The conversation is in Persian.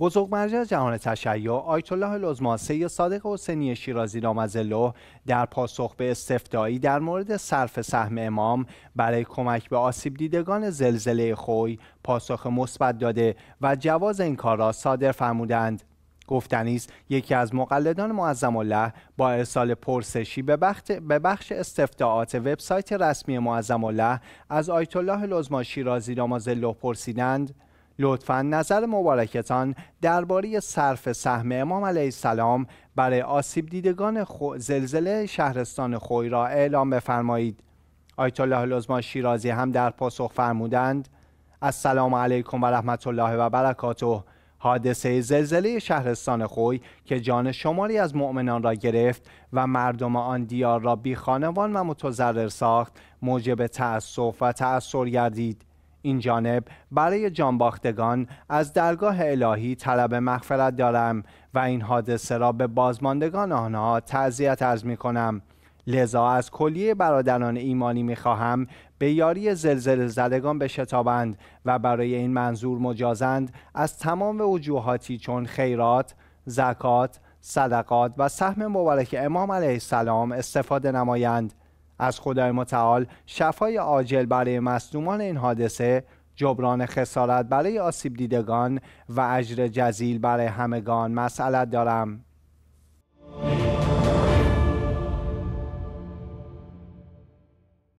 بزرگ مرجع جهان تشیع آیت الله العظما صادق حسینی شیرازی رامزلو در پاسخ به استفتایی در مورد صرف سهم امام برای کمک به آسیب دیدگان زلزله خوی پاسخ مثبت داده و جواز این کار را صادر فرمودند گفتنی یکی از مقلدان معظم الله با ارسال پرسشی به, بخش استفتاعات وبسایت رسمی معظم الله از آیت الله لزما شیرازی رامزلو پرسیدند لطفا نظر مبارکتان درباره صرف سهم امام علیه السلام برای آسیب دیدگان زلزله شهرستان خوی را اعلام بفرمایید آیت الله شیرازی هم در پاسخ فرمودند السلام علیکم و رحمت الله و برکاته حادثه زلزله شهرستان خوی که جان شماری از مؤمنان را گرفت و مردم آن دیار را بی خانوان و متضرر ساخت موجب تأسف و تأثیر گردید این جانب برای جانباختگان از درگاه الهی طلب مغفرت دارم و این حادثه را به بازماندگان آنها تعذیت از می کنم لذا از کلیه برادران ایمانی می خواهم به یاری زلزله زدگان بشتابند و برای این منظور مجازند از تمام وجوهاتی چون خیرات، زکات، صدقات و سهم مبارک امام علیه السلام استفاده نمایند از خدای متعال شفای عاجل برای مصدومان این حادثه جبران خسارت برای آسیب دیدگان و اجر جزیل برای همگان مسئلت دارم